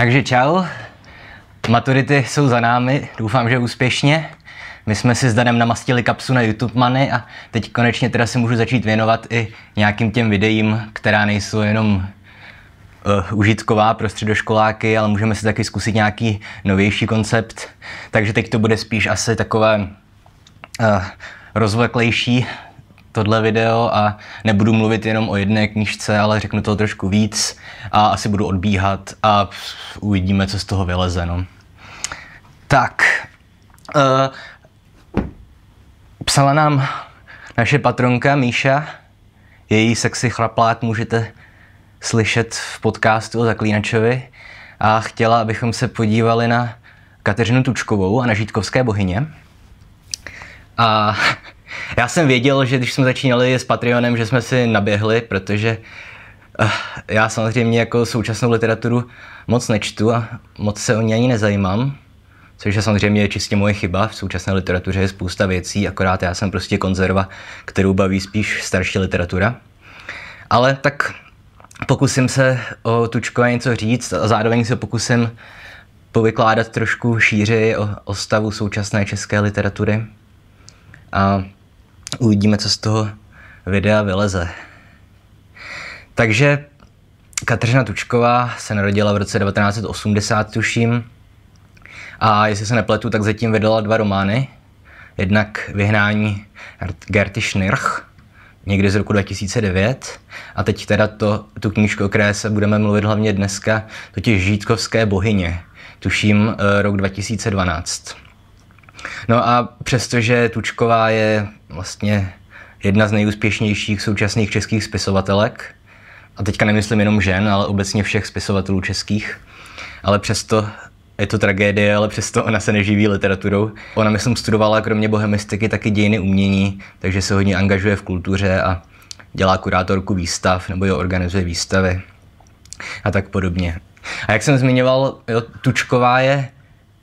Takže čau. Maturity jsou za námi, doufám, že úspěšně. My jsme si s Danem namastili kapsu na YouTube Money a teď konečně teda se můžu začít věnovat i nějakým těm videím, která nejsou jenom uh, užitková pro středoškoláky, ale můžeme si taky zkusit nějaký novější koncept. Takže teď to bude spíš asi takové uh, rozvleklejší tohle video a nebudu mluvit jenom o jedné knížce, ale řeknu toho trošku víc a asi budu odbíhat a uvidíme, co z toho vyleze. No. Tak, uh, psala nám naše patronka Míša, její sexy chlaplát můžete slyšet v podcastu o Zaklínačovi a chtěla, abychom se podívali na Kateřinu Tučkovou a na Žítkovské bohyně. A já jsem věděl, že když jsme začínali s Patreonem, že jsme si naběhli, protože uh, já samozřejmě jako současnou literaturu moc nečtu a moc se o ní ani nezajímám. Což je samozřejmě čistě moje chyba, v současné literatuře je spousta věcí, akorát já jsem prostě konzerva, kterou baví spíš starší literatura. Ale tak pokusím se o Tučkové něco říct a zároveň se pokusím povykládat trošku šíři o, o stavu současné české literatury. A Uvidíme, co z toho videa vyleze. Takže Kateřina Tučková se narodila v roce 1980, tuším. A jestli se nepletu, tak zatím vydala dva romány. Jednak Vyhnání Gerty Schnirch, někdy z roku 2009. A teď teda to, tu knížku, o které se budeme mluvit hlavně dneska, totiž Žítkovské bohyně, tuším eh, rok 2012. No a přestože Tučková je vlastně jedna z nejúspěšnějších současných českých spisovatelek, a teďka nemyslím jenom žen, ale obecně všech spisovatelů českých, ale přesto je to tragédie, ale přesto ona se neživí literaturou. Ona, myslím, studovala kromě bohemistiky taky dějiny umění, takže se hodně angažuje v kultuře a dělá kurátorku výstav nebo jo, organizuje výstavy a tak podobně. A jak jsem zmiňoval, jo, Tučková je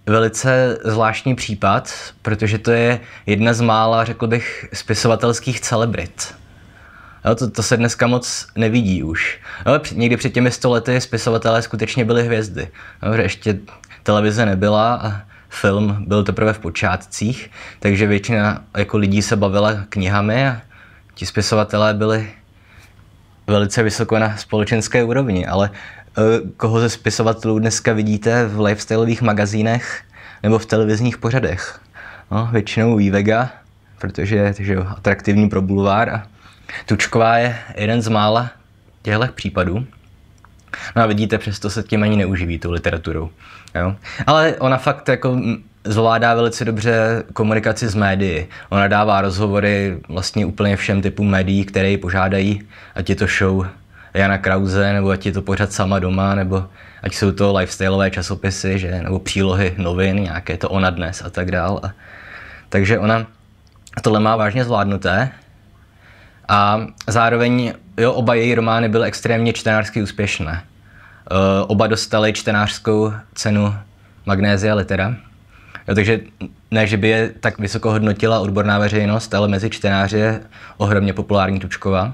velice zvláštní případ, protože to je jedna z mála, řekl bych, spisovatelských celebrit. No, to, to se dneska moc nevidí už. No, někdy před těmi stolety spisovatelé skutečně byli hvězdy. No, ještě televize nebyla a film byl teprve v počátcích, takže většina jako lidí se bavila knihami a ti spisovatelé byli velice vysoko na společenské úrovni, ale Eh, koho ze spisovatelů dneska vidíte v lifestyleových magazínech nebo v televizních pořadech. No, většinou Vega, protože je to atraktivní pro bulvár a Tučková je jeden z mála těchto případů. No a vidíte, přesto se tím ani neuživí tou literaturou. Jo? Ale ona fakt jako zvládá velice dobře komunikaci s médii. Ona dává rozhovory vlastně úplně všem typům médií, které ji požádají, ať je to show Jana Krause, nebo ať je to pořád sama doma, nebo ať jsou to lifestyleové časopisy, že, nebo přílohy novin, nějaké to ona dnes a tak dál. takže ona tohle má vážně zvládnuté. A zároveň jo, oba její romány byly extrémně čtenářsky úspěšné. E, oba dostali čtenářskou cenu Magnézia Litera. Jo, takže ne, že by je tak vysoko hodnotila odborná veřejnost, ale mezi čtenáři je ohromně populární Tučkova.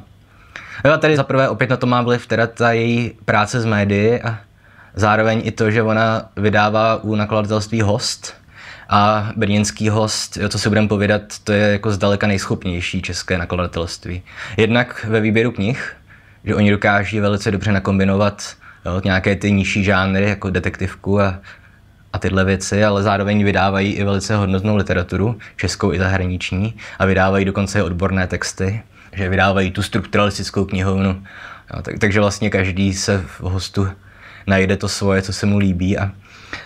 Jo, tady zaprvé opět na to má vliv teda ta její práce s médií a zároveň i to, že ona vydává u nakladatelství host a brněnský host, jo, co si budeme povědat, to je jako zdaleka nejschopnější české nakladatelství. Jednak ve výběru knih, že oni dokáží velice dobře nakombinovat jo, nějaké ty nižší žánry, jako detektivku a, a tyhle věci, ale zároveň vydávají i velice hodnotnou literaturu, českou i zahraniční, a vydávají dokonce i odborné texty že vydávají tu strukturalistickou knihovnu. No, tak, takže vlastně každý se v hostu najde to svoje, co se mu líbí a,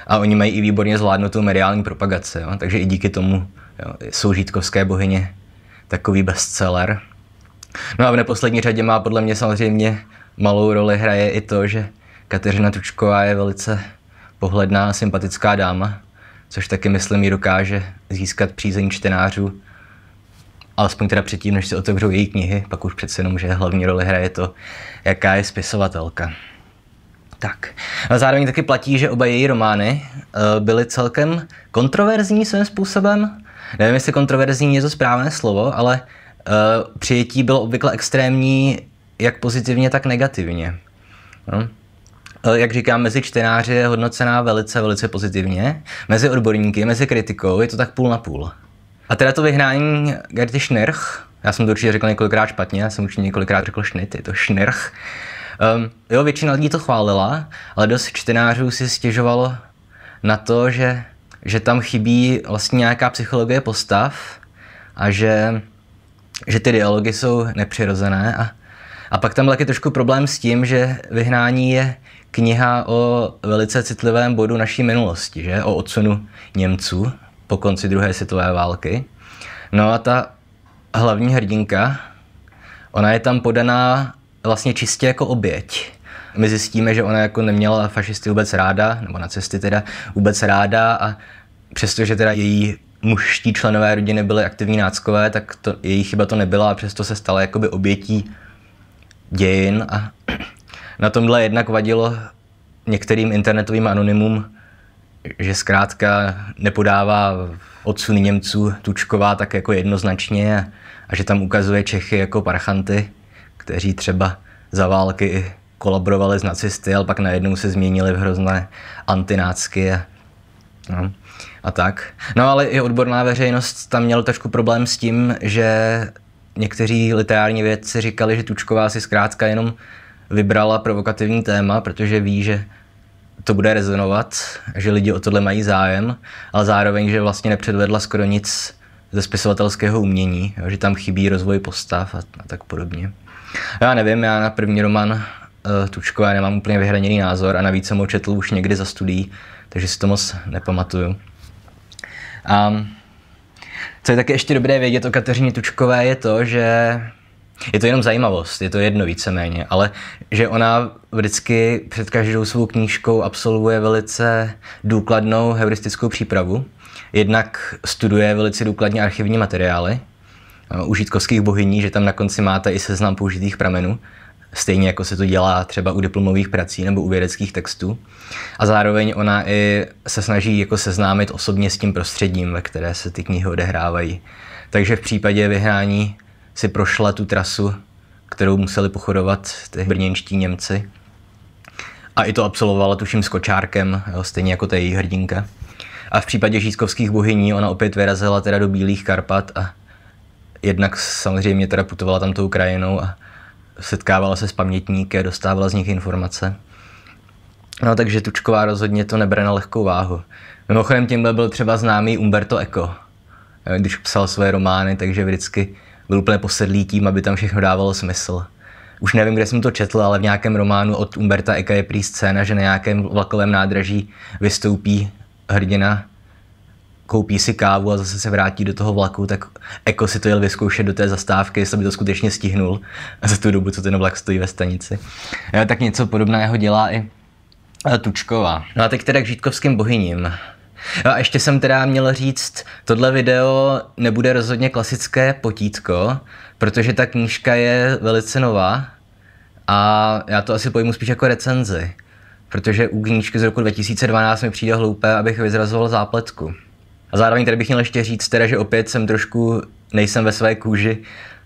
a oni mají i výborně zvládnutou mediální propagaci, jo, takže i díky tomu jo, jsou žítkovské bohyně takový bestseller. No a v neposlední řadě má podle mě samozřejmě malou roli hraje i to, že Kateřina Tučková je velice pohledná, sympatická dáma, což taky myslím ji dokáže získat přízeň čtenářů alespoň teda předtím, než si otevřou její knihy, pak už přece jenom, že hlavní roli hraje to, jaká je spisovatelka. Tak. A zároveň taky platí, že oba její romány eh, byly celkem kontroverzní svým způsobem. Nevím, jestli kontroverzní je to správné slovo, ale eh, přijetí bylo obvykle extrémní jak pozitivně, tak negativně. No. Eh, jak říkám, mezi čtenáři je hodnocená velice, velice pozitivně, mezi odborníky, mezi kritikou je to tak půl na půl. A teda to vyhnání Gerty Schnirch, já jsem to určitě řekl několikrát špatně, já jsem určitě několikrát řekl Schnit, je to Schnirch. Um, jo, většina lidí to chválila, ale dost čtenářů si stěžovalo na to, že, že tam chybí vlastně nějaká psychologie postav a že, že ty dialogy jsou nepřirozené. A, a pak tam byl taky trošku problém s tím, že vyhnání je kniha o velice citlivém bodu naší minulosti, že? O odsunu Němců po konci druhé světové války. No a ta hlavní hrdinka, ona je tam podaná vlastně čistě jako oběť. My zjistíme, že ona jako neměla fašisty vůbec ráda, nebo nacisty teda vůbec ráda a přestože teda její mužští členové rodiny byly aktivní náckové, tak to, její chyba to nebyla a přesto se stala jakoby obětí dějin a na tomhle jednak vadilo některým internetovým anonymům že zkrátka nepodává odsun Němců Tučková tak jako jednoznačně a, a že tam ukazuje Čechy jako parchanty, kteří třeba za války kolaborovali s nacisty, ale pak najednou se změnili v hrozné antinácky a, no, a tak. No ale i odborná veřejnost tam měla trošku problém s tím, že někteří literární vědci říkali, že Tučková si zkrátka jenom vybrala provokativní téma, protože ví, že to bude rezonovat, že lidi o tohle mají zájem, ale zároveň, že vlastně nepředvedla skoro nic ze spisovatelského umění, jo, že tam chybí rozvoj postav a, a tak podobně. Já nevím, já na první roman uh, eh, Tučkové nemám úplně vyhraněný názor a navíc jsem ho četl už někdy za studií, takže si to moc nepamatuju. A co je také ještě dobré vědět o Kateřině Tučkové je to, že je to jenom zajímavost, je to jedno víceméně, ale že ona vždycky před každou svou knížkou absolvuje velice důkladnou heuristickou přípravu. Jednak studuje velice důkladně archivní materiály, eh, užitkovských bohyní, že tam na konci máte i seznam použitých pramenů, stejně jako se to dělá třeba u diplomových prací nebo u vědeckých textů. A zároveň ona i se snaží jako seznámit osobně s tím prostředím, ve které se ty knihy odehrávají. Takže v případě vyhrání si prošla tu trasu, kterou museli pochodovat ty brněnští Němci. A i to absolvovala tuším s kočárkem, jo, stejně jako ta její hrdinka. A v případě žítkovských bohyní ona opět vyrazila teda do Bílých Karpat a jednak samozřejmě teda putovala tam tou krajinou a setkávala se s pamětníky, dostávala z nich informace. No takže Tučková rozhodně to nebere na lehkou váhu. Mimochodem tímhle byl třeba známý Umberto Eco, když psal své romány, takže vždycky byl úplně posedlý tím, aby tam všechno dávalo smysl. Už nevím, kde jsem to četl, ale v nějakém románu od Umberta Eka je prý scéna, že na nějakém vlakovém nádraží vystoupí hrdina, koupí si kávu a zase se vrátí do toho vlaku, tak Eko si to jel vyzkoušet do té zastávky, jestli by to skutečně stihnul za tu dobu, co ten vlak stojí ve stanici. Tak něco podobného dělá i e, Tučková. No a teď teda k Žítkovským bohyním. Jo a ještě jsem teda měl říct, tohle video nebude rozhodně klasické potítko, protože ta knížka je velice nová a já to asi pojmu spíš jako recenzi, protože u knížky z roku 2012 mi přijde hloupé, abych vyzrazoval zápletku. A zároveň tady bych měl ještě říct teda, že opět jsem trošku, nejsem ve své kůži,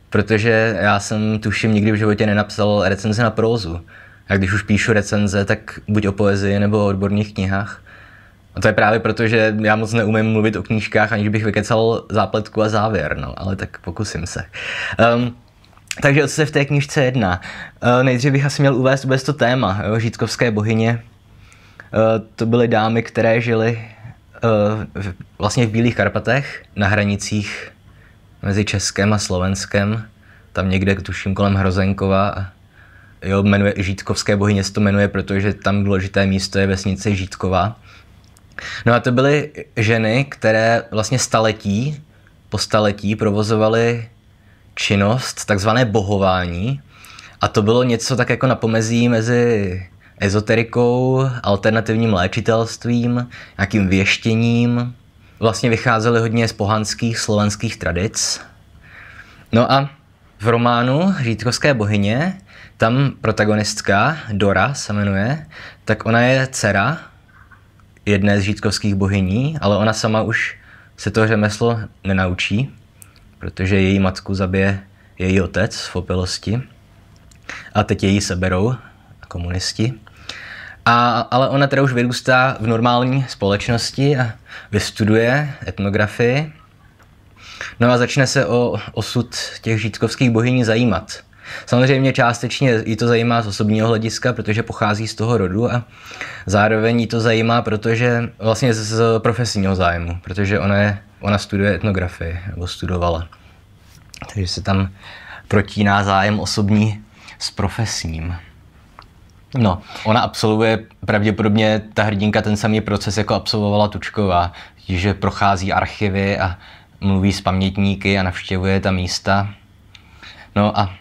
protože já jsem tuším nikdy v životě nenapsal recenze na prózu. A když už píšu recenze, tak buď o poezii nebo o odborných knihách. A to je právě proto, že já moc neumím mluvit o knížkách, aniž bych vykecal zápletku a závěr, no, ale tak pokusím se. Um, takže o co se v té knižce jedná? Uh, nejdřív bych asi měl uvést vůbec to téma, jo, žítkovské bohyně. Uh, to byly dámy, které žily uh, v, vlastně v Bílých Karpatech, na hranicích mezi Českem a Slovenskem. Tam někde, tuším, kolem Hrozenkova. Jo, jmenuje, Žítkovské bohyně se to jmenuje, protože tam důležité místo je vesnice Žítková. No a to byly ženy, které vlastně staletí po staletí provozovaly činnost takzvané bohování. A to bylo něco tak jako na pomezí mezi ezoterikou, alternativním léčitelstvím, nějakým věštěním. Vlastně vycházely hodně z pohanských slovenských tradic. No a v románu Řítkovské bohyně, tam protagonistka, Dora se jmenuje, tak ona je dcera jedné z žítkovských bohyní, ale ona sama už se to řemeslo nenaučí, protože její matku zabije její otec v opilosti a teď její seberou komunisti. A, ale ona teda už vyrůstá v normální společnosti a vystuduje etnografii. No a začne se o osud těch žítkovských bohyní zajímat. Samozřejmě částečně jí to zajímá z osobního hlediska, protože pochází z toho rodu a zároveň jí to zajímá, protože vlastně z profesního zájmu, protože ona, je, ona studuje etnografii, nebo studovala. Takže se tam protíná zájem osobní s profesním. No, ona absolvuje pravděpodobně ta hrdinka ten samý proces, jako absolvovala Tučková, že prochází archivy a mluví s pamětníky a navštěvuje ta místa. No a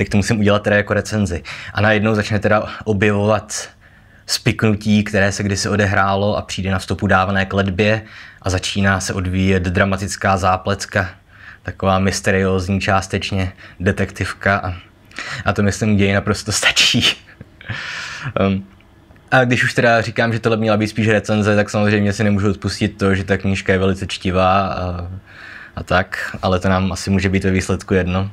tak to musím udělat teda jako recenzi. A najednou začne teda objevovat spiknutí, které se kdysi odehrálo a přijde na vstupu dávané k ledbě a začíná se odvíjet dramatická zápletka, taková mysteriózní částečně detektivka a, a to myslím děje naprosto stačí. um, a když už teda říkám, že tohle měla být spíš recenze, tak samozřejmě si nemůžu odpustit to, že ta knížka je velice čtivá a, a tak, ale to nám asi může být ve výsledku jedno.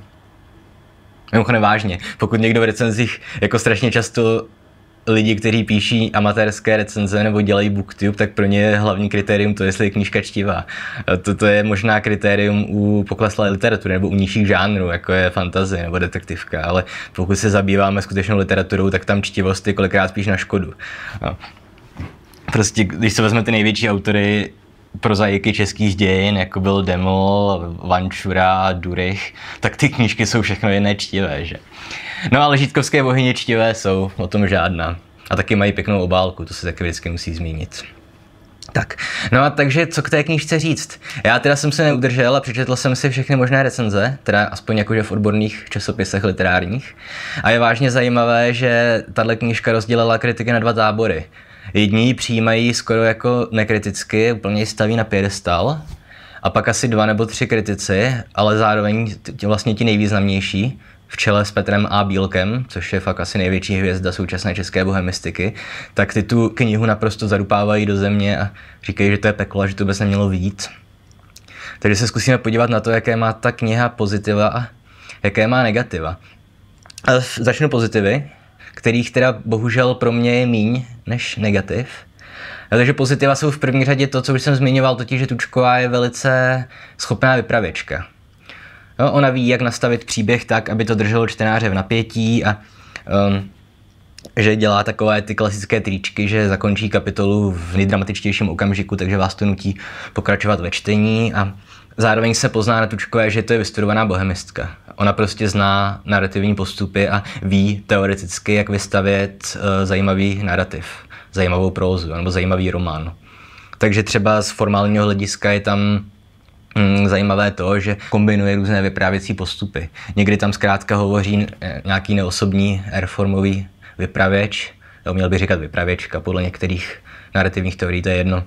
Mimochodem vážně, pokud někdo v recenzích jako strašně často lidi, kteří píší amatérské recenze nebo dělají booktube, tak pro ně je hlavní kritérium to, jestli je knížka čtivá. Toto je možná kritérium u pokleslé literatury nebo u nižších žánrů, jako je fantazie nebo detektivka, ale pokud se zabýváme skutečnou literaturou, tak tam čtivost je kolikrát spíš na škodu. No. Prostě, když se vezme ty největší autory prozaiky českých dějin, jako byl Demol, Vančura, Durich, tak ty knížky jsou všechno jiné čtivé, že? No ale žítkovské bohyně čtivé jsou, o tom žádná. A taky mají pěknou obálku, to se taky vždycky musí zmínit. Tak, no a takže co k té knížce říct? Já teda jsem se neudržel a přečetl jsem si všechny možné recenze, teda aspoň jakože v odborných časopisech literárních. A je vážně zajímavé, že tahle knížka rozdělila kritiky na dva tábory. Jedni ji přijímají skoro jako nekriticky, úplně ji staví na piedestal. A pak asi dva nebo tři kritici, ale zároveň tě, vlastně ti nejvýznamnější, v čele s Petrem A. Bílkem, což je fakt asi největší hvězda současné české bohemistiky, tak ty tu knihu naprosto zarupávají do země a říkají, že to je peklo a že to vůbec nemělo vidět. Takže se zkusíme podívat na to, jaké má ta kniha pozitiva a jaké má negativa. A začnu pozitivy kterých teda bohužel pro mě je míň než negativ. No, takže pozitiva jsou v první řadě to, co už jsem zmiňoval, totiž, že Tučková je velice schopná vypravěčka. No, ona ví, jak nastavit příběh tak, aby to drželo čtenáře v napětí a um, že dělá takové ty klasické tričky, že zakončí kapitolu v nejdramatičtějším okamžiku, takže vás to nutí pokračovat ve čtení a zároveň se pozná na Tučkové, že to je vystudovaná bohemistka ona prostě zná narrativní postupy a ví teoreticky, jak vystavět eh, zajímavý narrativ, zajímavou prózu nebo zajímavý román. Takže třeba z formálního hlediska je tam mm, zajímavé to, že kombinuje různé vyprávěcí postupy. Někdy tam zkrátka hovoří eh, nějaký neosobní reformový vypravěč, vypravěč, eh, měl bych říkat vypravěčka, podle některých narrativních teorií, to je jedno.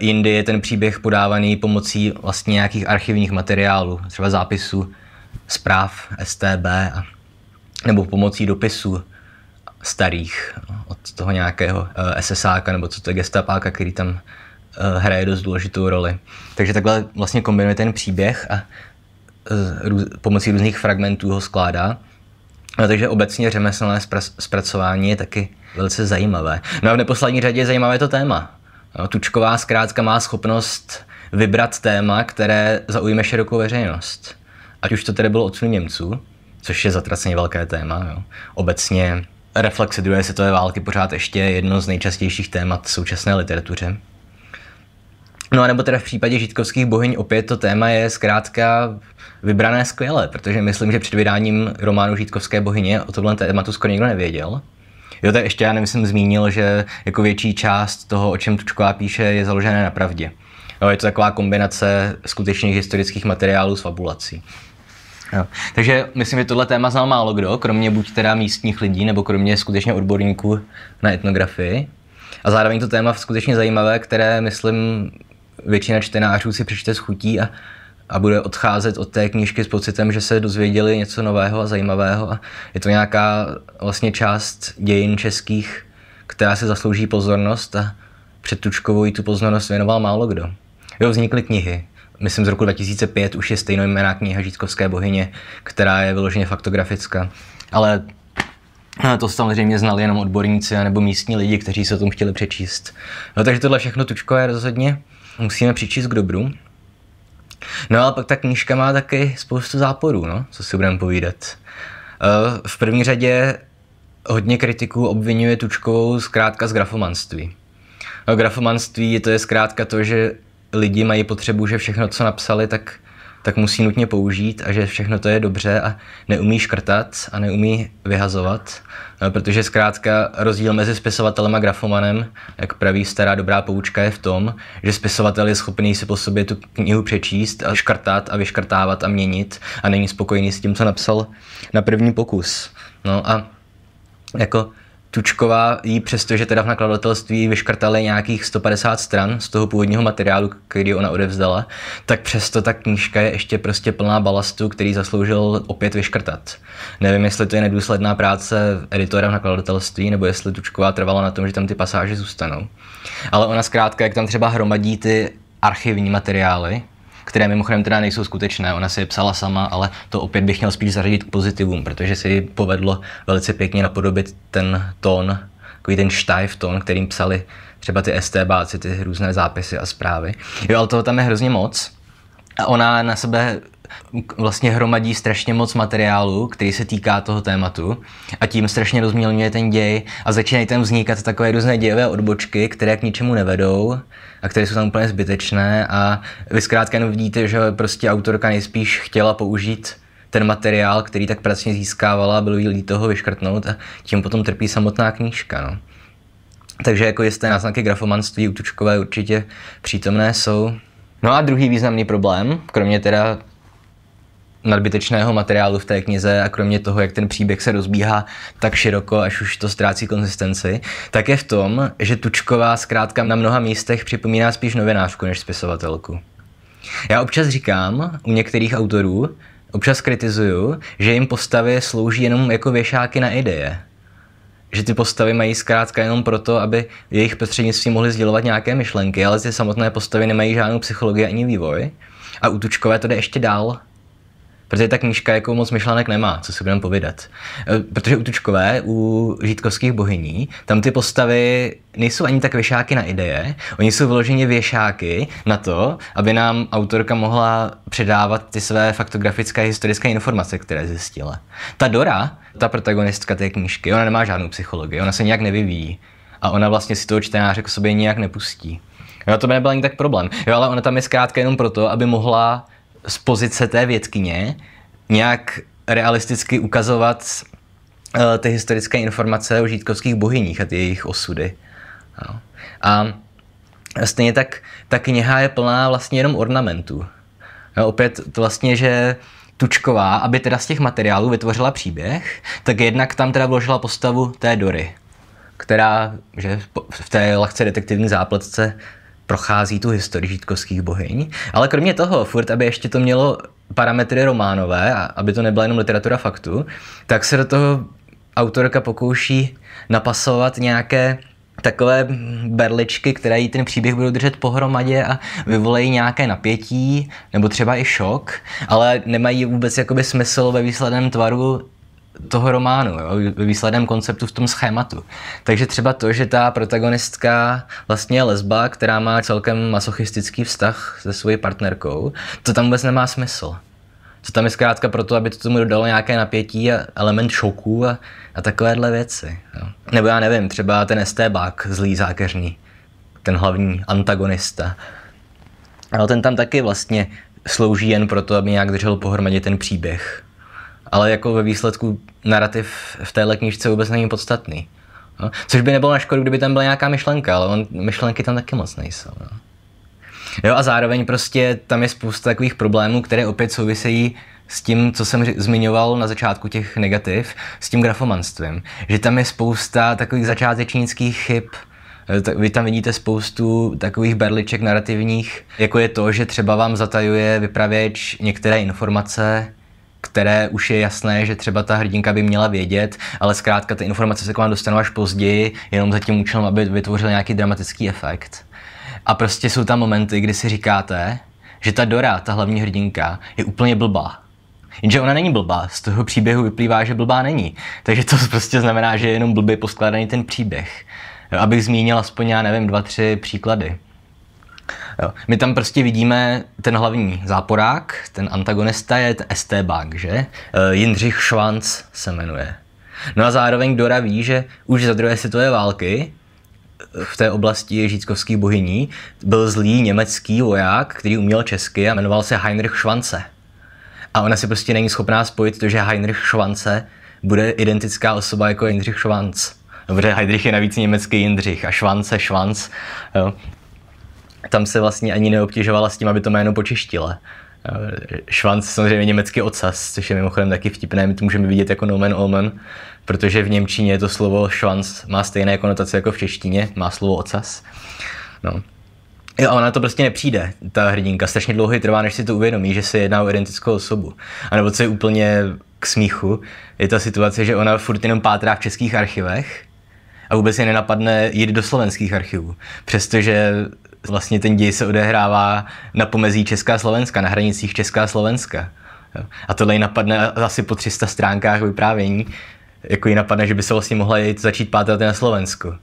Jindy je ten příběh podávaný pomocí vlastně nějakých archivních materiálů, třeba zápisů zpráv STB a, nebo pomocí dopisů starých od toho nějakého eh, SSáka nebo co to je gestapáka, který tam eh, hraje dost důležitou roli. Takže takhle vlastně kombinuje ten příběh a eh, růz, pomocí různých fragmentů ho skládá. No, takže obecně řemeslné zpracování je taky velice zajímavé. No a v neposlední řadě je zajímavé to téma. No, Tučková zkrátka má schopnost vybrat téma, které zaujme širokou veřejnost. Ať už to tedy bylo odsun Němců, což je zatraceně velké téma. Jo. Obecně reflexe druhé světové války pořád ještě jedno z nejčastějších témat v současné literatuře. No a nebo teda v případě žitkovských bohyň opět to téma je zkrátka vybrané skvěle, protože myslím, že před vydáním románu žitkovské bohyně o tomhle tématu skoro nikdo nevěděl. Jo, tak ještě já nevím, jsem zmínil, že jako větší část toho, o čem Tučková píše, je založené na pravdě. Jo, je to taková kombinace skutečných historických materiálů s fabulací. Takže myslím, že tohle téma znal málo kdo, kromě buď teda místních lidí, nebo kromě skutečně odborníků na etnografii. A zároveň to téma skutečně zajímavé, které, myslím, většina čtenářů si přečte s chutí a, a bude odcházet od té knížky s pocitem, že se dozvěděli něco nového a zajímavého. A je to nějaká vlastně část dějin českých, která se zaslouží pozornost a před Tučkovou tu pozornost věnoval málo kdo. Jo, vznikly knihy, myslím z roku 2005 už je stejnojmená kniha Žítkovské bohyně, která je vyloženě faktografická. Ale no, to samozřejmě znali jenom odborníci nebo místní lidi, kteří se o tom chtěli přečíst. No, takže tohle všechno tučko je rozhodně musíme přečíst k dobru. No a pak ta knížka má taky spoustu záporů, no, co si budeme povídat. Eh, v první řadě hodně kritiků obvinuje Tučkovou zkrátka z grafomanství. No, grafomanství to je zkrátka to, že lidi mají potřebu, že všechno, co napsali, tak, tak musí nutně použít a že všechno to je dobře a neumí škrtat a neumí vyhazovat, eh, protože zkrátka rozdíl mezi spisovatelem a grafomanem, jak praví stará dobrá poučka, je v tom, že spisovatel je schopný si po sobě tu knihu přečíst a škrtat a vyškrtávat a měnit a není spokojený s tím, co napsal na první pokus. No a jako Tučková jí přesto, že teda v nakladatelství vyškrtali nějakých 150 stran z toho původního materiálu, který ona odevzdala, tak přesto ta knížka je ještě prostě plná balastu, který zasloužil opět vyškrtat. Nevím, jestli to je nedůsledná práce editora v nakladatelství, nebo jestli Tučková trvala na tom, že tam ty pasáže zůstanou. Ale ona zkrátka, jak tam třeba hromadí ty archivní materiály, které mimochodem teda nejsou skutečné. Ona si je psala sama, ale to opět bych měl spíš zařadit k pozitivům, protože si povedlo velice pěkně napodobit ten tón, takový ten štajf tón, kterým psali třeba ty STBáci, ty různé zápisy a zprávy. Jo, ale toho tam je hrozně moc. A ona na sebe vlastně hromadí strašně moc materiálu, který se týká toho tématu a tím strašně rozmělňuje ten děj a začínají tam vznikat takové různé dějové odbočky, které k ničemu nevedou a které jsou tam úplně zbytečné a vy zkrátka jenom vidíte, že prostě autorka nejspíš chtěla použít ten materiál, který tak pracně získávala, bylo jí líto ho vyškrtnout a tím potom trpí samotná knížka. No. Takže jako jisté náznaky grafomanství útučkové určitě přítomné jsou. No a druhý významný problém, kromě teda nadbytečného materiálu v té knize a kromě toho, jak ten příběh se rozbíhá tak široko, až už to ztrácí konzistenci, tak je v tom, že Tučková zkrátka na mnoha místech připomíná spíš novinářku než spisovatelku. Já občas říkám u některých autorů, občas kritizuju, že jim postavy slouží jenom jako věšáky na ideje. Že ty postavy mají zkrátka jenom proto, aby jejich prostřednictvím mohli sdělovat nějaké myšlenky, ale ty samotné postavy nemají žádnou psychologii ani vývoj. A u Tučkové to jde ještě dál protože ta knížka jako moc myšlenek nemá, co si budeme povídat. E, protože u Tučkové, u Žítkovských bohyní, tam ty postavy nejsou ani tak věšáky na ideje, oni jsou vyloženě věšáky na to, aby nám autorka mohla předávat ty své faktografické historické informace, které zjistila. Ta Dora, ta protagonistka té knížky, ona nemá žádnou psychologii, ona se nějak nevyvíjí a ona vlastně si toho čtenáře k sobě nijak nepustí. Jo, to by nebyl ani tak problém. Jo, ale ona tam je zkrátka jenom proto, aby mohla z pozice té vědkyně nějak realisticky ukazovat eh, ty historické informace o žítkovských bohyních a ty jejich osudy. A stejně tak ta kniha je plná vlastně jenom ornamentů. opět to vlastně, že Tučková, aby teda z těch materiálů vytvořila příběh, tak jednak tam teda vložila postavu té Dory, která že v té lehce detektivní zápletce prochází tu historii žítkovských bohyň. Ale kromě toho, furt, aby ještě to mělo parametry románové, a aby to nebyla jenom literatura faktu, tak se do toho autorka pokouší napasovat nějaké takové berličky, které jí ten příběh budou držet pohromadě a vyvolejí nějaké napětí, nebo třeba i šok, ale nemají vůbec jakoby smysl ve výsledném tvaru toho románu, jo, výsledném konceptu v tom schématu. Takže třeba to, že ta protagonistka vlastně je lesba, která má celkem masochistický vztah se svojí partnerkou, to tam vůbec nemá smysl. To tam je zkrátka proto, aby to tomu dodalo nějaké napětí a element šoku a, a takovéhle věci. Jo. Nebo já nevím, třeba ten Estébák, zlý zákeřní, ten hlavní antagonista. Ale no, ten tam taky vlastně slouží jen proto, aby nějak držel pohromadě ten příběh ale jako ve výsledku narrativ v téhle knižce vůbec není podstatný. No? Což by nebylo na škodu, kdyby tam byla nějaká myšlenka, ale on, myšlenky tam taky moc nejsou. No? Jo, a zároveň prostě tam je spousta takových problémů, které opět souvisejí s tím, co jsem zmiňoval na začátku těch negativ, s tím grafomanstvím. Že tam je spousta takových začátečnických chyb, e, vy tam vidíte spoustu takových berliček narrativních, jako je to, že třeba vám zatajuje vypravěč některé informace, které už je jasné, že třeba ta hrdinka by měla vědět, ale zkrátka ty informace se k vám dostanou až později, jenom za tím účelem, aby vytvořil nějaký dramatický efekt. A prostě jsou tam momenty, kdy si říkáte, že ta Dora, ta hlavní hrdinka, je úplně blbá. Jenže ona není blbá, z toho příběhu vyplývá, že blbá není. Takže to prostě znamená, že je jenom blbě poskládaný ten příběh. Abych zmínil aspoň, já nevím, dva, tři příklady. Jo. My tam prostě vidíme ten hlavní záporák, ten antagonista je ten Estebák, že? E, Jindřich Švanc se jmenuje. No a zároveň Dora ví, že už za druhé světové války e, v té oblasti Ježíckovských bohyní byl zlý německý voják, který uměl česky a jmenoval se Heinrich Švance. A ona si prostě není schopná spojit to, že Heinrich Švance bude identická osoba jako Jindřich Švanc. Dobře, Heinrich je navíc německý Jindřich a Švance, Švanc tam se vlastně ani neobtěžovala s tím, aby to jméno počištila. Švanc eh, samozřejmě německý ocas, což je mimochodem taky vtipné, my to můžeme vidět jako nomen omen, protože v Němčině je to slovo švanc, má stejné konotace jako v češtině, má slovo ocas. No. Jo, a ona to prostě nepřijde, ta hrdinka. Strašně dlouho trvá, než si to uvědomí, že se jedná o identickou osobu. A nebo co je úplně k smíchu, je ta situace, že ona furt jenom pátrá v českých archivech a vůbec je nenapadne jít do slovenských archivů. Přestože Vlastně ten děj se odehrává na pomezí Česká a Slovenska, na hranicích Česká a Slovenska. A tohle ji napadne asi po 300 stránkách vyprávění, jako ji napadne, že by se vlastně mohla jít začít pátrat na Slovensku.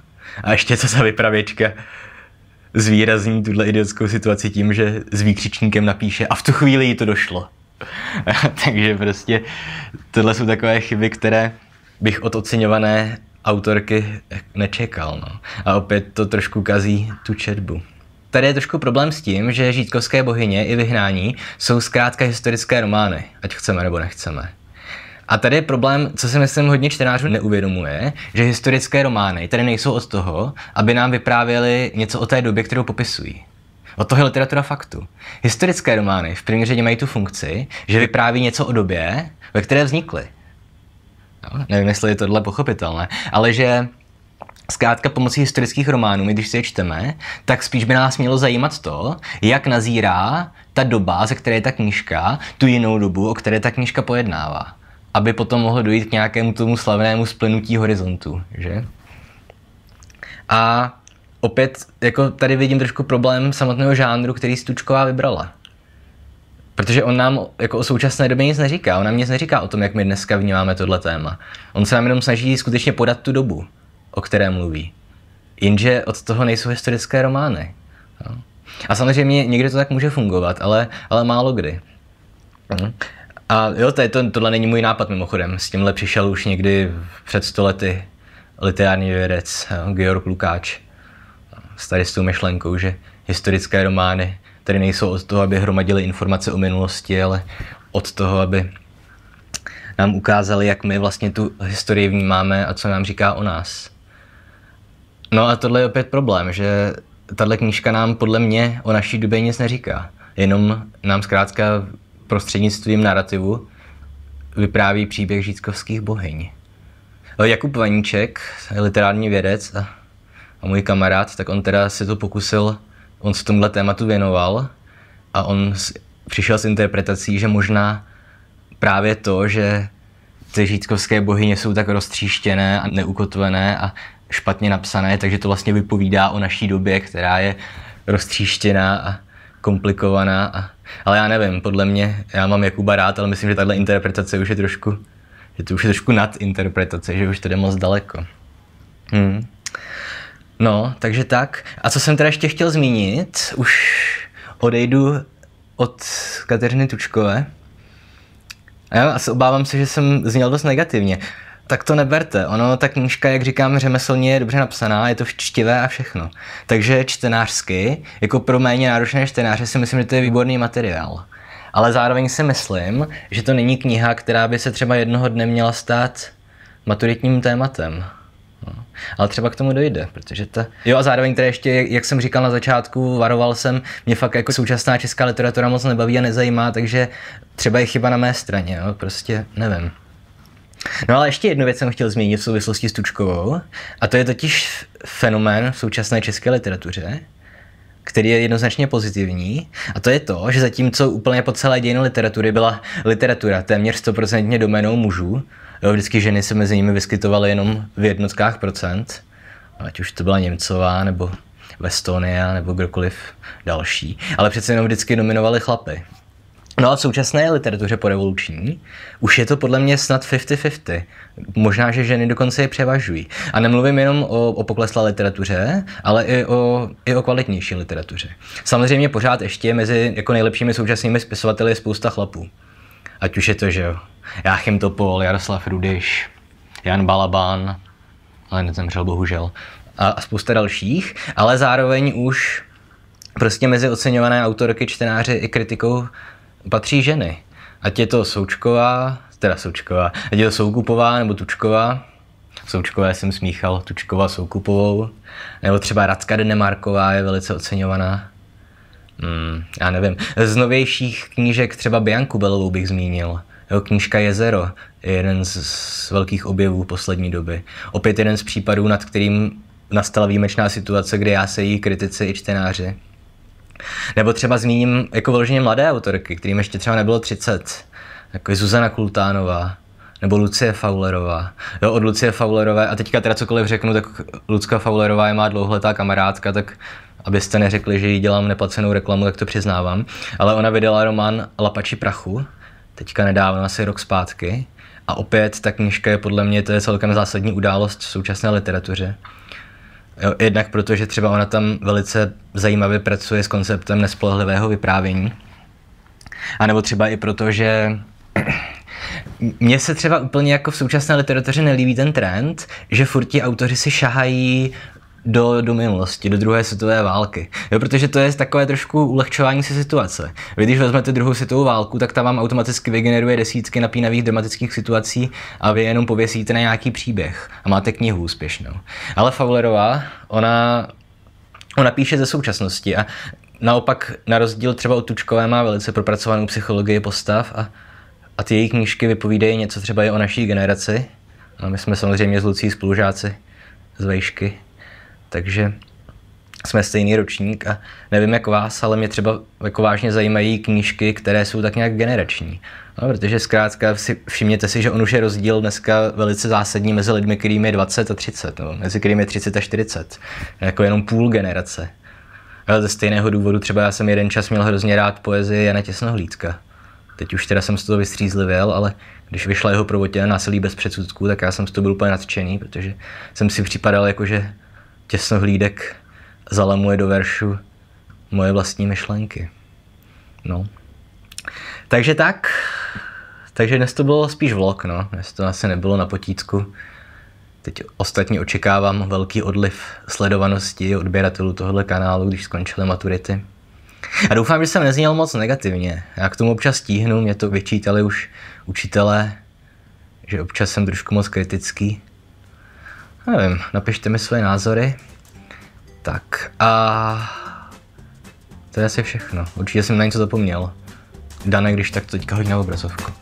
A ještě co za vypravěčka zvýrazní tuhle idiotskou situaci tím, že s výkřičníkem napíše a v tu chvíli jí to došlo. Takže prostě tohle jsou takové chyby, které bych od oceňované autorky nečekal. No. A opět to trošku kazí tu četbu. Tady je trošku problém s tím, že žítkovské bohyně i vyhnání jsou zkrátka historické romány, ať chceme nebo nechceme. A tady je problém, co si myslím hodně čtenářů neuvědomuje, že historické romány tady nejsou od toho, aby nám vyprávěli něco o té době, kterou popisují. Od toho je literatura faktu. Historické romány v první řadě mají tu funkci, že vypráví něco o době, ve které vznikly. No, nevím, jestli je tohle pochopitelné, ale že Zkrátka pomocí historických románů, my když si je čteme, tak spíš by nás mělo zajímat to, jak nazírá ta doba, ze které je ta knížka, tu jinou dobu, o které ta knížka pojednává. Aby potom mohlo dojít k nějakému tomu slavnému splnutí horizontu, že? A opět, jako tady vidím trošku problém samotného žánru, který Stučková vybrala. Protože on nám jako o současné době nic neříká. On nám nic neříká o tom, jak my dneska vnímáme tohle téma. On se nám jenom snaží skutečně podat tu dobu o které mluví. Jenže od toho nejsou historické romány. A samozřejmě někdy to tak může fungovat, ale, ale málo kdy. Hm. A jo, tady to, tohle není můj nápad mimochodem. S tímhle přišel už někdy před stolety literární vědec Georg Lukáč s tady s tou myšlenkou, že historické romány tady nejsou od toho, aby hromadili informace o minulosti, ale od toho, aby nám ukázali, jak my vlastně tu historii vnímáme a co nám říká o nás. No a tohle je opět problém, že tahle knížka nám podle mě o naší době nic neříká. Jenom nám zkrátka prostřednictvím narrativu vypráví příběh žítkovských bohyň. Eh, Jakub Vaníček, literární vědec a, a můj kamarád, tak on teda se to pokusil, on se tomhle tématu věnoval a on s, přišel s interpretací, že možná právě to, že ty řídkovské bohyně jsou tak roztříštěné a neukotvené a špatně napsané, takže to vlastně vypovídá o naší době, která je roztříštěná a komplikovaná. A, ale já nevím, podle mě, já mám Jakuba rád, ale myslím, že tahle interpretace už je trošku, že to už je trošku nadinterpretace, že už to jde moc daleko. Hmm. No, takže tak. A co jsem teda ještě chtěl zmínit, už odejdu od Kateřiny Tučkové. A já obávám se, že jsem zněl dost negativně tak to neberte. Ono, ta knížka, jak říkám, řemeslně je dobře napsaná, je to čtivé a všechno. Takže čtenářsky, jako pro méně náročné čtenáře, si myslím, že to je výborný materiál. Ale zároveň si myslím, že to není kniha, která by se třeba jednoho dne měla stát maturitním tématem. No. Ale třeba k tomu dojde, protože ta... Jo a zároveň teda ještě, jak jsem říkal na začátku, varoval jsem, mě fakt jako současná česká literatura moc nebaví a nezajímá, takže třeba je chyba na mé straně, jo? prostě nevím. No ale ještě jednu věc jsem chtěl zmínit v souvislosti s Tučkovou, a to je totiž fenomén v současné české literatuře, který je jednoznačně pozitivní, a to je to, že zatímco úplně po celé dějiny literatury byla literatura téměř stoprocentně domenou mužů, jo, vždycky ženy se mezi nimi vyskytovaly jenom v jednotkách procent, ať už to byla Němcová nebo Vestonia, nebo kdokoliv další, ale přece jenom vždycky dominovali chlapy. No a v současné literatuře revoluční už je to podle mě snad 50-50. Možná, že ženy dokonce je převažují. A nemluvím jenom o, o pokleslé literatuře, ale i o, i o kvalitnější literatuře. Samozřejmě pořád ještě mezi jako nejlepšími současnými spisovateli je spousta chlapů. Ať už je to, že jo, Jáchym Topol, Jaroslav Rudiš, Jan Balabán, ale nezemřel bohužel, a, a spousta dalších, ale zároveň už prostě mezi oceňované autorky, čtenáři i kritikou patří ženy. Ať je to Součková, teda Součková, ať je to Soukupová nebo Tučková, Součkové jsem smíchal, Tučková Soukupovou, nebo třeba Radka Denemarková je velice oceňovaná. Hmm, já nevím. Z novějších knížek třeba Bianku Belovou bych zmínil. Jeho knížka Jezero je jeden z, z velkých objevů poslední doby. Opět jeden z případů, nad kterým nastala výjimečná situace, kde já se jí kritici i čtenáři. Nebo třeba zmíním jako vyloženě mladé autorky, kterým ještě třeba nebylo 30, jako je Zuzana Kultánová, nebo Lucie Faulerová. Jo, od Lucie Faulerové, a teďka teda cokoliv řeknu, tak Lucka Faulerová je má dlouholetá kamarádka, tak abyste neřekli, že jí dělám neplacenou reklamu, tak to přiznávám. Ale ona vydala román Lapači prachu, teďka nedávno, asi rok zpátky. A opět ta knižka je podle mě, to je celkem zásadní událost v současné literatuře. Jo, jednak protože třeba ona tam velice zajímavě pracuje s konceptem nespolehlivého vyprávění. A nebo třeba i proto, že mně se třeba úplně jako v současné literatuře nelíbí ten trend, že furt ti autoři si šahají do, do minulosti, do druhé světové války. Jo, protože to je takové trošku ulehčování se situace. Vy když vezmete druhou světovou válku, tak ta vám automaticky vygeneruje desítky napínavých dramatických situací a vy jenom pověsíte na nějaký příběh a máte knihu úspěšnou. Ale Fowlerová, ona, ona píše ze současnosti a naopak na rozdíl třeba od Tučkové má velice propracovanou psychologii postav a, a ty její knížky vypovídají něco třeba i o naší generaci. A my jsme samozřejmě z Lucí spolužáci z vejšky takže jsme stejný ročník a nevím jak vás, ale mě třeba jako vážně zajímají knížky, které jsou tak nějak generační. No, protože zkrátka si, všimněte si, že on už je rozdíl dneska velice zásadní mezi lidmi, kterými je 20 a 30, no, mezi kterými je 30 a 40. Jako jenom půl generace. Ale ze stejného důvodu třeba já jsem jeden čas měl hrozně rád poezii Jana Těsnohlídka. Teď už teda jsem z toho vystřízlivěl, ale když vyšla jeho provotěna násilí bez předsudků, tak já jsem z toho byl úplně nadšený, protože jsem si připadal jako, že těsnohlídek zalamuje do veršu moje vlastní myšlenky. No. Takže tak. Takže dnes to bylo spíš vlog, no. Dnes to asi nebylo na potícku. Teď ostatně očekávám velký odliv sledovanosti odběratelů tohohle kanálu, když skončily maturity. A doufám, že jsem nezněl moc negativně. Já k tomu občas stíhnu, mě to vyčítali už učitelé, že občas jsem trošku moc kritický. No nevím, napište mi svoje názory. Tak a... To je asi všechno. Určitě jsem na něco zapomněl. Dane, když tak to teďka hodně na obrazovku.